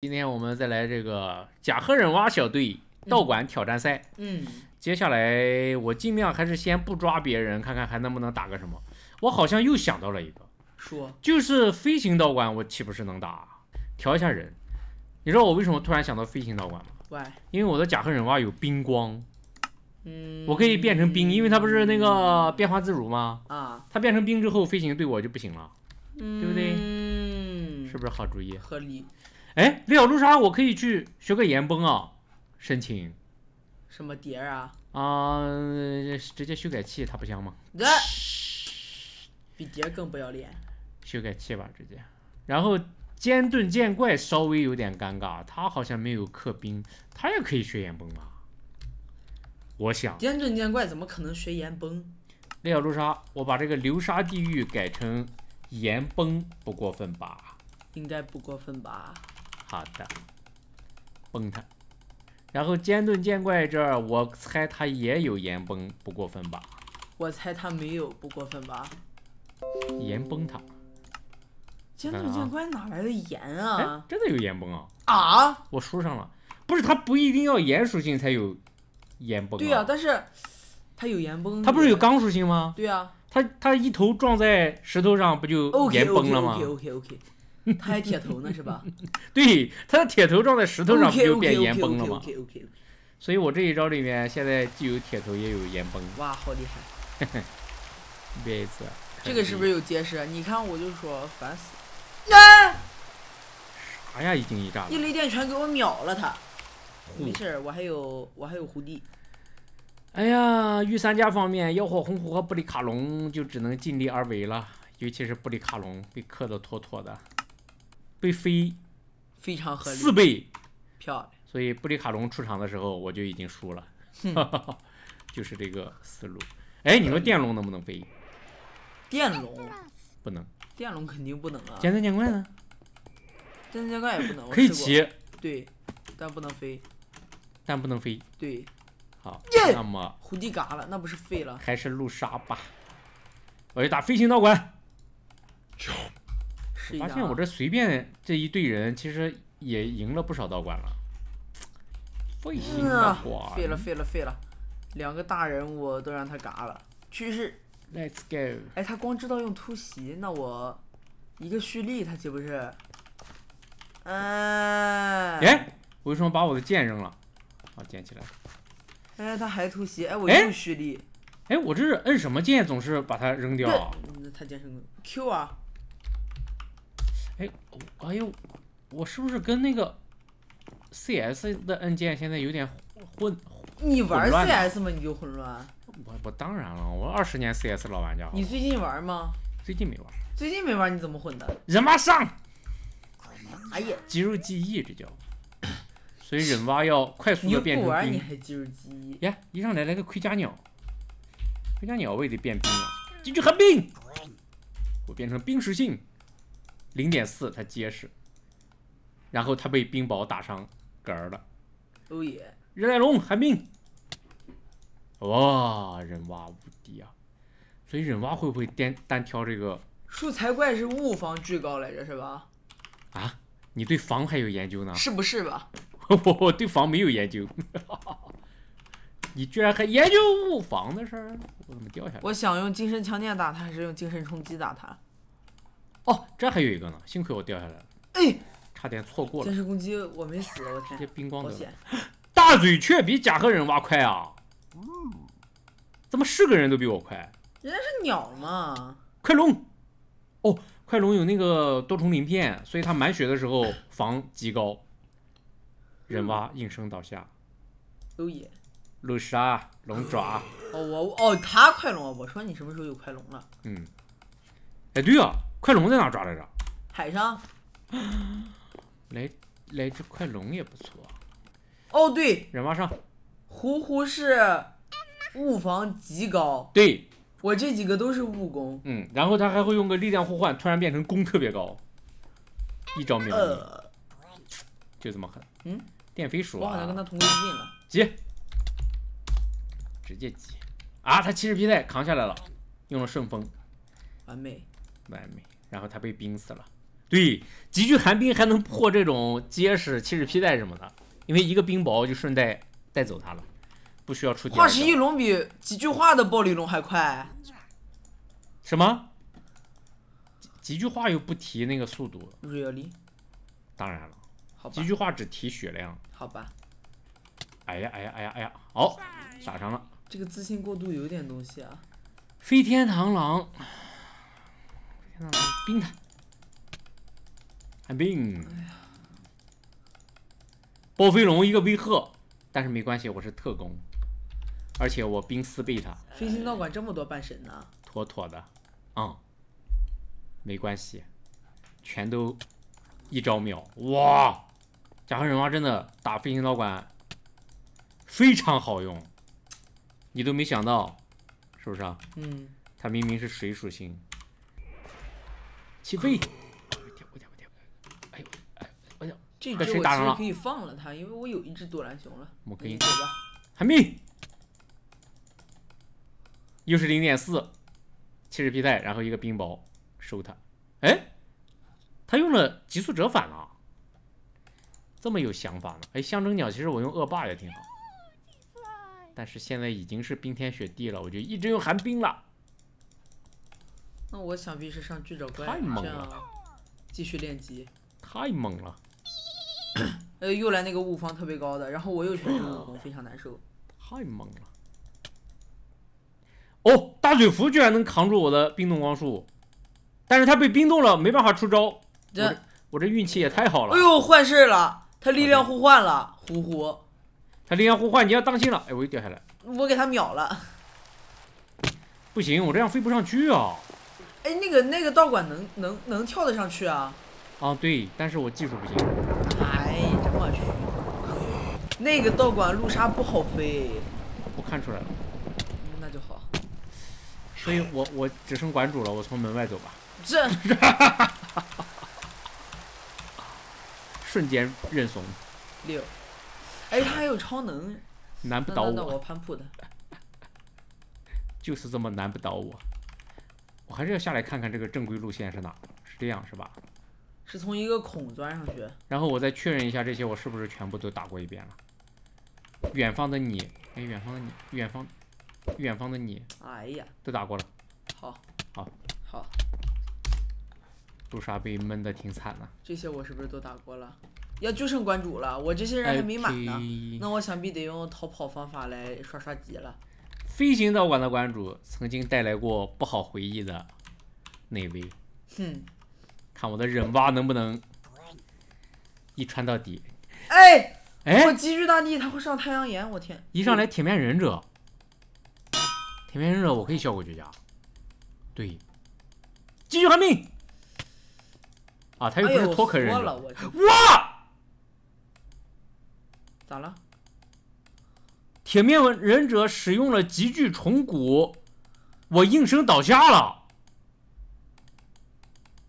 今天我们再来这个甲贺忍蛙小队道馆挑战赛。嗯，接下来我尽量还是先不抓别人，看看还能不能打个什么。我好像又想到了一个，说就是飞行道馆，我岂不是能打？调一下人，你知道我为什么突然想到飞行道馆吗喂，因为我的甲贺忍蛙有冰光，嗯，我可以变成冰，因为它不是那个变化自如吗？啊，它变成冰之后，飞行对我就不行了，对不对？嗯，是不是好主意？合理。哎，李小陆莎，我可以去学个岩崩啊！申请什么蝶啊？啊，直接修改器，它不香吗？比蝶更不要脸，修改器吧，直接。然后尖盾剑怪稍微有点尴尬，他好像没有刻冰，他也可以学岩崩啊。我想，尖盾剑怪怎么可能学岩崩？李小陆莎，我把这个流沙地狱改成岩崩，不过分吧？应该不过分吧？好的，崩他。然后尖盾剑怪这儿，我猜他也有岩崩，不过分吧？我猜他没有，不过分吧？岩崩他。尖盾剑怪哪来的岩啊？真的有岩崩啊？啊！我输上了。不是，它不一定要岩属性才有岩崩。对啊，但是它有岩崩。它不是有钢属性吗？对啊。它它一头撞在石头上，不就岩崩了吗？他还铁头呢，是吧？对，他的铁头撞在石头上，不就变岩崩了吗？所以，我这一招里面现在既有铁头，也有岩崩。哇，好厉害！每 次这个是不是有结石？你看，我就说烦死。啥呀？一惊一乍的！一雷电全给我秒了他。没事，我还有我还有胡地。哎呀，御三家方面，妖火红狐和布里卡龙就只能尽力而为了，尤其是布里卡龙被克的妥妥的。被飞非常合理，四倍漂亮，所以布里卡龙出场的时候我就已经输了，就是这个思路。哎，你说电龙能不能飞？电龙不能，电龙肯定不能啊。简三剑怪呢？剑三剑怪也不能。可以骑，对，但不能飞，但不能飞，对，好，那么胡地嘎了，那不是废了？还是路杀吧，我要打飞行道馆。发现我这随便这一队人，其实也赢了不少道馆了，废心啊！废了废了废了，两个大人物都让他嘎了。趋势，Let's go！哎，他光知道用突袭，那我一个蓄力，他岂不是？哎！哎，为什么把我的剑扔了？啊，捡起来！哎，他还突袭！哎，我又蓄力！哎，我这是摁什么键，总是把它扔掉？那他剑圣 Q 啊！哎，哎呦，我是不是跟那个 C S 的按键现在有点混？你玩 C S 吗？你就混乱？我我当然了，我二十年 C S 老玩家。你最近玩吗？最近没玩。最近没玩，你怎么混的？人马上！哎呀，肌肉记忆这叫。所以忍蛙要快速的变成冰。你玩你还肌肉记忆？呀，一上来来个盔甲鸟，盔甲鸟我也得变冰了。进去寒冰。我变成冰属性。零点四，他结实。然后他被冰雹打伤嗝儿了。欧耶！热带龙寒冰，哇，人蛙无敌啊！所以忍蛙会不会单单挑这个？树材怪是物防巨高来着，是吧？啊，你对防还有研究呢？是不是吧？我我对防没有研究。你居然还研究物防的事儿？我怎么掉下来？我想用精神强健打他，还是用精神冲击打他？哦，这还有一个呢，幸亏我掉下来了，哎，差点错过了。真是攻击，我没死，我直接冰光的。大嘴雀比甲和人挖快啊！怎么是个人都比我快？人家是鸟嘛。快龙，哦，快龙有那个多重鳞片，所以他满血的时候 防极高，人挖应声倒下。路耶！路杀，龙爪。哦我哦，他快龙我说你什么时候有快龙了？嗯，哎对啊。快龙在哪抓来着？海上。来 来，只快龙也不错。哦，对，人蛙上。胡胡是物防极高。对，我这几个都是物攻。嗯，然后他还会用个力量互换，突然变成攻特别高，一招秒你，就这么狠。嗯，电飞鼠、我好像跟他同归于尽了。急，直接急。啊，他骑十皮带扛下来了，用了顺风，完美。完美，然后他被冰死了。对，极具寒冰还能破这种结实七士皮带什么的，因为一个冰雹就顺带带走他了，不需要出。化石翼龙比几句话的暴鲤龙还快？什么？几句话又不提那个速度？Really？当然了。好吧。几句话只提血量。好吧。哎呀哎呀哎呀哎呀！好，打上了。这个自信过度有点东西啊。飞天螳螂。冰他，寒冰，暴飞龙一个威吓，但是没关系，我是特工，而且我冰四倍他。飞行道馆这么多半神呢？妥妥的，嗯，没关系，全都一招秒哇！假黑人蛙真的打飞行道馆非常好用，你都没想到，是不是啊？嗯，它明明是水属性。起飞！哎呦，哎，我呀，这只我其实可以放了它，因为我有一只朵兰熊了。我可以走吧。寒冰，又是零点四，七十皮带，然后一个冰雹收它。哎，他用了急速折返了，这么有想法呢？哎，象征鸟其实我用恶霸也挺好，但是现在已经是冰天雪地了，我就一直用寒冰了。我想必是上去找怪，猛了，继续练级。太猛了！呃，又来那个物防特别高的，然后我又全场武功，非常难受。太猛了！哦，大嘴蝠居然能扛住我的冰冻光束，但是他被冰冻了，没办法出招。这我这运气也太好了！哎呦，坏事了！他力量互换了，呼呼！他力量互换，你要当心了！哎，我又掉下来。我给他秒了。不行，我这样飞不上去啊！哎，那个那个道馆能能能跳得上去啊？哦，对，但是我技术不行。哎，我去！那个道馆路杀不好飞。我看出来了。那就好。所以我我只剩馆主了，我从门外走吧。这。瞬间认怂。六。哎，他还有超能。难不倒我。那我攀爬的。就是这么难不倒我。还是要下来看看这个正规路线是哪？是这样是吧？是从一个孔钻上去。然后我再确认一下这些我是不是全部都打过一遍了？远方的你，哎，远方的你，远方，远方的你。哎呀，都打过了。好，好，好。杜莎被闷的挺惨的。这些我是不是都打过了？要就剩关主了，我这些人还没满呢。那我想必得用逃跑方法来刷刷级了。飞行道馆的馆主曾经带来过不好回忆的那位？哼，看我的忍蛙能不能一穿到底？哎哎！我积聚大地，他会上太阳岩，我天！一上来铁面忍者，铁面忍者我可以效果绝佳，对，继续喊命啊！他又不是托克忍者，咋了？铁面忍者使用了极具重骨，我应声倒下了。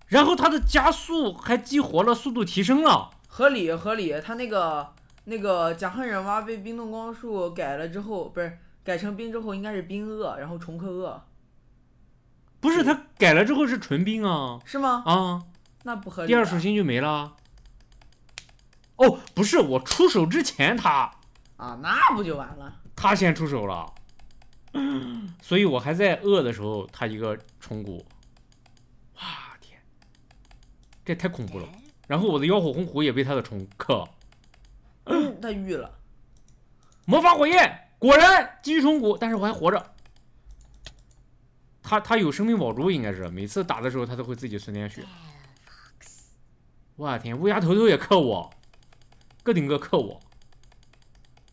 然后他的加速还激活了，速度提升了。合理合理，他那个那个假汉人蛙被冰冻光束改了之后，不是改成冰之后应该是冰鳄，然后重克鳄。不是他改了之后是纯冰啊。是吗？啊，那不合理。第二属性就没了。哦，不是我出手之前他。啊，那不就完了？他先出手了，所以我还在饿的时候，他一个虫谷，哇天，这太恐怖了！然后我的妖火红狐也被他的虫克，他遇了魔法火焰，果然继续虫骨，但是我还活着。他他有生命宝珠，应该是每次打的时候他都会自己存点血。我天，乌鸦头头也克我，个顶个克我。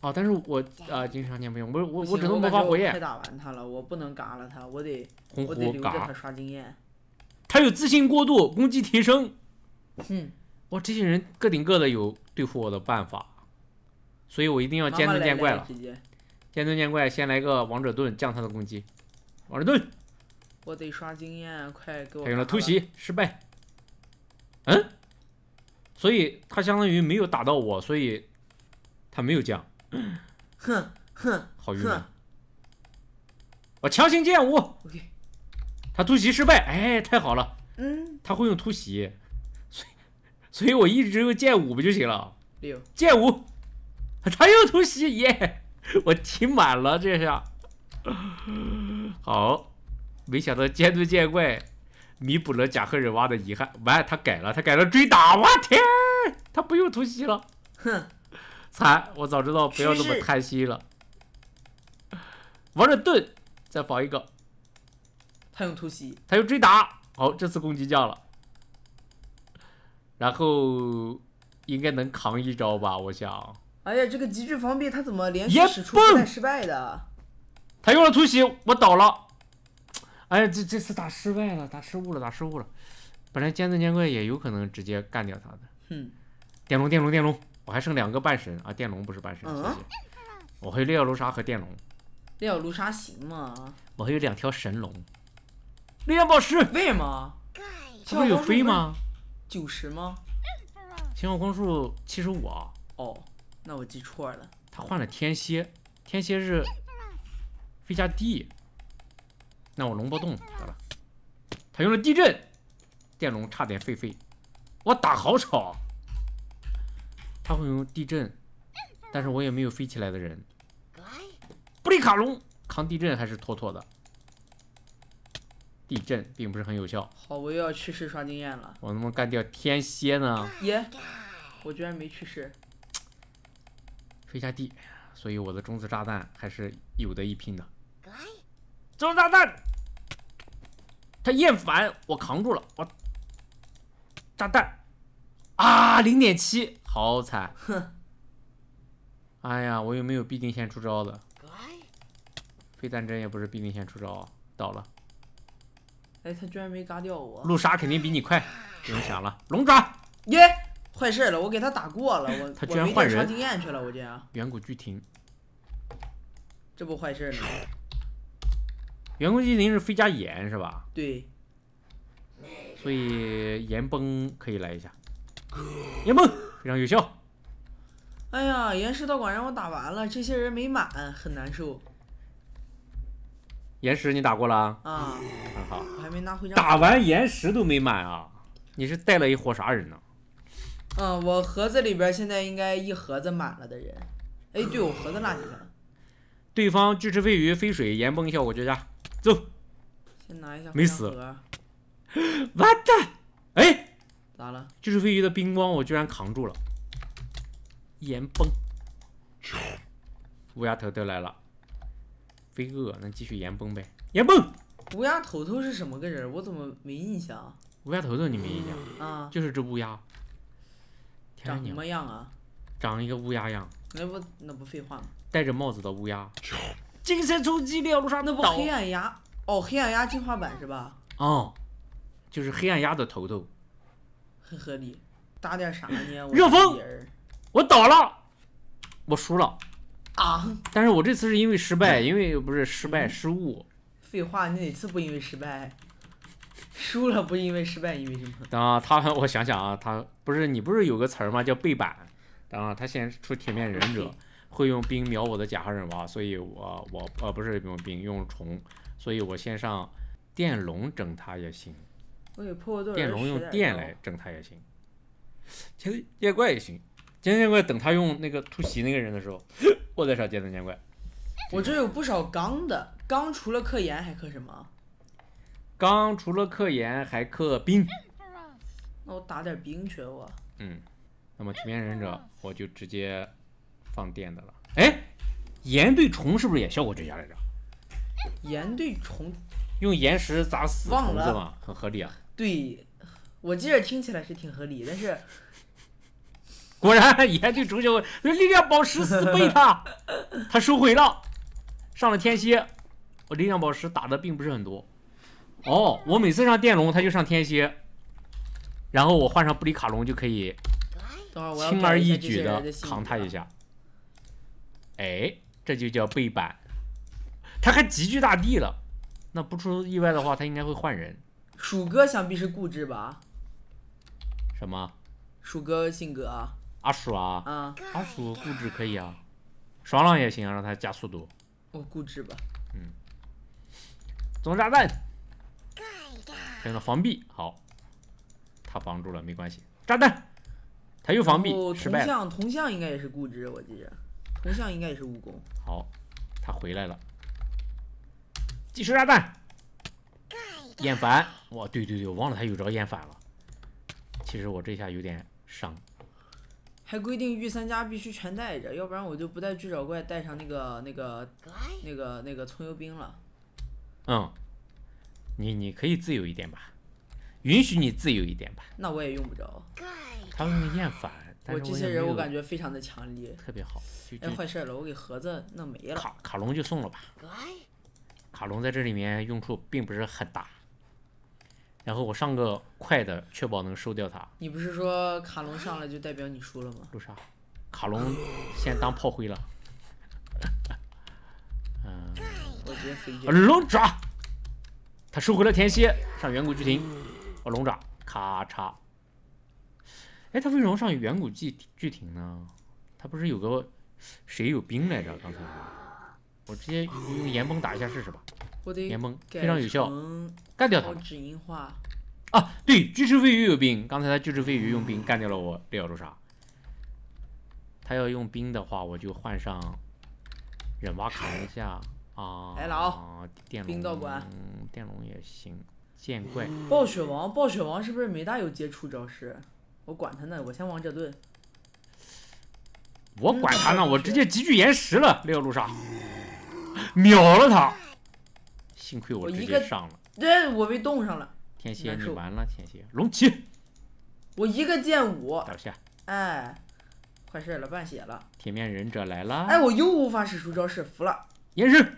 啊！但是我啊，经常长剑不用，我我我只能魔法火焰。太打完他了，我不能嘎了他，我得我火嘎。他刷经验。他有自信过度，攻击提升。嗯。哇，这些人个顶个的，有对付我的办法，所以我一定要见盾见怪了。见盾见怪，先来个王者盾降他的攻击。王者盾。我得刷经验，快给我。他用了突袭，失败。嗯？所以他相当于没有打到我，所以他没有降。哼哼，好晕、啊。我强行剑舞，他突袭失败，哎，太好了！嗯，他会用突袭，所以所以我一直用剑舞不就行了？六剑舞，他又突袭耶！我停满了，这下好，没想到尖盾剑怪弥补了甲赫人蛙的遗憾。完，他改了，他改了追打，我天，他不用突袭了，哼！惨！我早知道不要这么贪心了。玩着盾，再防一个。他用突袭，他用追打。好，这次攻击降了。然后应该能扛一招吧，我想。哎呀，这个极致防备他怎么连续使出都失败的？他用了突袭，我倒了。哎呀，这这次打失败了，打失误了，打失误了。本来尖子尖怪也有可能直接干掉他的。嗯。电龙电龙电龙。我还剩两个半神啊，电龙不是半神。谢嗯，我还有烈焰卢沙和电龙，烈焰卢沙行吗？我还有两条神龙，烈焰宝石飞吗？他不是有飞吗？九十吗？强化光束七十五啊！哦，那我记错了。他换了天蝎，天蝎是飞加地。那我龙波动得了。他用了地震，电龙差点废废。我打好吵。他会用地震，但是我也没有飞起来的人。布里卡龙扛地震还是妥妥的。地震并不是很有效。好，我又要去世刷经验了。我能不能干掉天蝎呢？耶！我居然没去世。飞下地，所以我的中子炸弹还是有的一拼的。中子炸弹！他厌烦我扛住了，我炸弹啊，零点七。好惨！哼！哎呀，我又没有必定先出招的，飞弹针也不是必定先出招，倒了。哎，他居然没嘎掉我！路杀肯定比你快，不用想了。龙爪！耶，坏事了，我给他打过了，我他居然换人经验去了，我这。远古巨停。这不坏事呢。远古巨蜓是飞加岩是吧？对。所以岩崩可以来一下，岩崩。非常有效。哎呀，岩石道馆让我打完了，这些人没满，很难受。岩石你打过了？啊。我还没拿打完岩石都没满啊！你是带了一伙啥人呢？嗯，我盒子里边现在应该一盒子满了的人。哎，对，我盒子落下了。对方巨齿飞鱼、飞水、岩崩效果绝佳，走。先拿一下。没 死。完蛋。就是飞鱼的冰光，我居然扛住了。岩崩，乌鸦头头来了，飞鳄那继续岩崩呗。岩崩，乌鸦头头是什么个人？我怎么没印象？乌鸦头头你没印象啊？就是只乌鸦。长什么样啊？长一个乌鸦样。那不那不废话吗？戴着帽子的乌鸦。精神冲击猎路上那不黑暗鸦？哦，黑暗鸦进化版是吧？哦，就是黑暗鸦的头头。很合理，打点啥呢？热风，我倒了，我输了啊！但是我这次是因为失败，因为不是失败失误。废话，你哪次不因为失败输了？不因为失败，因为什么？啊，他 我想想啊，他不是你不是有个词儿吗？叫背板。当然，他先出铁面忍者，会用冰秒我的甲贺忍王，所以我我呃不是用冰用虫，所以我先上电龙整他也行。破电容用电来整他也行，其实剑怪也行，剑盾怪等他用那个突袭那个人的时候，我再杀剑盾剑怪。我这有不少钢的，钢除了克岩还克什么？钢除了克岩还克冰。那我打点冰去我。嗯，那么体面忍者我就直接放电的了。哎，岩对虫是不是也效果最佳来着？岩对虫用岩石砸死虫子嘛，很合理啊。对，我记着听起来是挺合理，但是 果然研究主角力量宝石四倍他，他收回了，上了天蝎，我力量宝石打的并不是很多。哦，我每次上电龙他就上天蝎，然后我换上布里卡龙就可以轻而易举的扛他一下。哎，这就叫背板，他还集聚大地了，那不出意外的话他应该会换人。鼠哥想必是固执吧？什么？鼠哥性格？阿鼠啊？嗯。阿鼠固执可以啊，爽朗也行啊，让他加速度。我固执吧。嗯。总炸弹。他用了防壁，好，他防住了，没关系。炸弹，他又防壁，失败铜像，铜像应该也是固执，我记着。铜像应该也是蜈蚣。好，他回来了。计时炸弹。厌烦哇！对对对，我忘了他有招厌烦了。其实我这下有点伤。还规定御三家必须全带着，要不然我就不带聚爪怪，带上那个那个那个那个葱油兵了。嗯，你你可以自由一点吧，允许你自由一点吧。那我也用不着。他用厌烦，我这些人我感觉非常的强力。特别好。哎，坏事了，我给盒子弄没了。卡卡龙就送了吧。卡龙在这里面用处并不是很大。然后我上个快的，确保能收掉他。你不是说卡龙上来就代表你输了吗？不是，卡龙先当炮灰了。我直接飞。龙爪，他收回了天蝎，上远古巨庭。我龙爪，咔嚓。哎，他为什么上远古巨巨庭呢？他不是有个谁有兵来着？刚才我直接用岩崩打一下试试吧。联盟非常有效，干掉他。啊，对，巨石飞鱼有兵，刚才他巨石飞鱼用兵干掉了我六豹路杀。他要用兵的话，我就换上忍蛙砍一下啊。来了啊！冰龙。管，电龙也行。见怪。暴雪王，暴雪王是不是没大有接触招式？我管他呢，我先王者盾。我管他呢，我直接极具岩石了六路上，秒了他。幸亏我直接上了，对，我被冻上了。天蝎，你完了，天蝎。龙骑，我一个剑舞，倒下。哎，坏事了，半血了。铁面忍者来了。哎，我又无法使出招式，服了。延伸，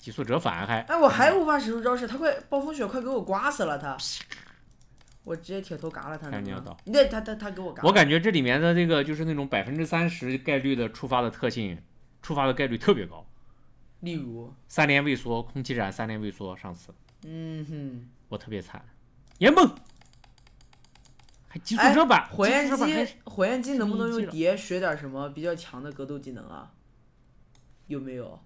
急速折返，还。哎，我还无法使出招式，他快，暴风雪快给我刮死了他。我直接铁头嘎了他。看你要倒。那他他他给我嘎。我感觉这里面的这个就是那种百分之三十概率的触发的特性，触发的概率特别高。例如三连萎缩，空气斩三连萎缩。上次，嗯哼，我特别惨。岩崩还速热版，火焰机，火焰机能不能用碟学点什么比较强的格斗技能啊？有没有？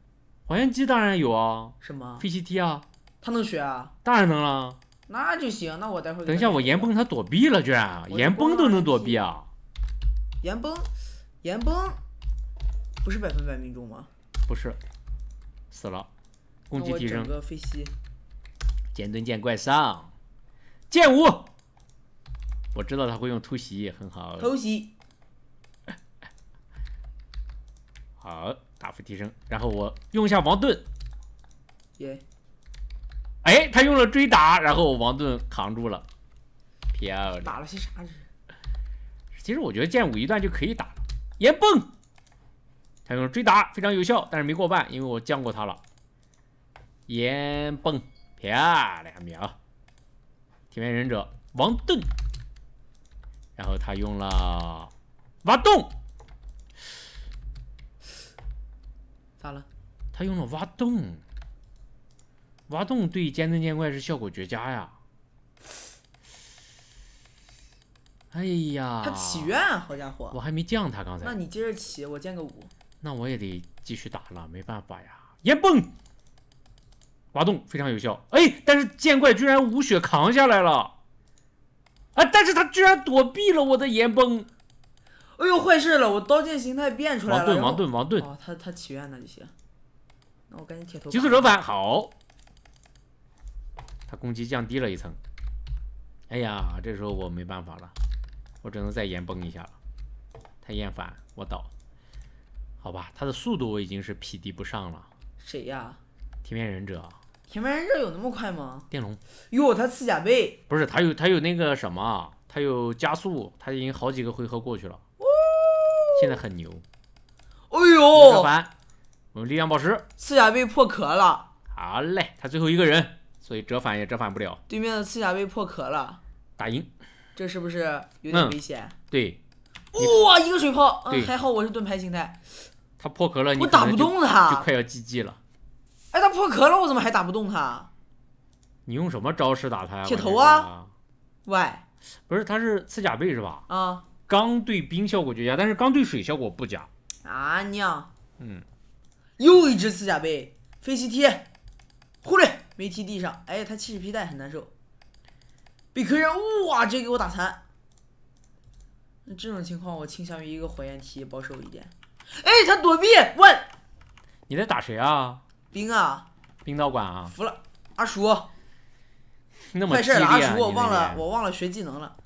火焰机当然有啊。什么？飞行踢啊？他能学啊？当然能了。那就行，那我待会儿等一下，我岩崩他躲避了，居然，岩崩都能躲避啊？岩崩，岩崩不是百分百命中吗？不是。死了，攻击提升，剑盾剑怪上，剑舞。我知道他会用突袭，很好，偷袭，好，大幅提升，然后我用一下王盾，耶，哎，他用了追打，然后王盾扛住了，漂亮，打了些啥？其实我觉得剑舞一段就可以打了，岩蹦。他用追打非常有效，但是没过半，因为我降过他了。岩崩，漂亮！秒铁面忍者王盾，然后他用了挖洞，咋了？他用了挖洞，挖洞对尖针见怪是效果绝佳呀！哎呀，他起愿，好家伙！我还没降他刚才。那你接着起，我建个五。那我也得继续打了，没办法呀！岩崩，挖洞非常有效。哎，但是剑怪居然无血扛下来了！啊！但是他居然躲避了我的岩崩！哎呦，坏事了！我刀剑形态变出来了！王盾，王盾，王盾！哦，他他祈愿的就行。那我赶紧铁头。急速折返，好。他攻击降低了一层。哎呀，这时候我没办法了，我只能再岩崩一下了。太厌烦，我倒。好吧，他的速度我已经是匹敌不上了。谁呀？铁面忍者。铁面忍者有那么快吗？电龙。哟，他刺甲背。不是，他有他有那个什么，他有加速，他已经好几个回合过去了。哦。现在很牛。哎呦。折返。我们力量宝石。刺甲背破壳了。好嘞，他最后一个人，所以折返也折返不了。对面的刺甲被破壳了。打赢。这是不是有点危险？对。哇，一个水泡，还好我是盾牌形态。他破壳了，我打不动他，就快要 GG 了。哎，他破壳了，我怎么还打不动他？你用什么招式打他呀？铁头啊？喂，不是，他是刺甲贝是吧？啊。钢对冰效果绝佳，但是钢对水效果不佳。啊娘。嗯。又一只刺甲贝，飞起踢，忽略没踢地上。哎，他气势皮带很难受，被客人哇直接给我打残。那这种情况，我倾向于一个火焰踢保守一点。哎，他躲避，问，你在打谁啊？兵啊，冰道馆啊，服了，阿叔，那么低的叔，我忘了，我忘了学技能了。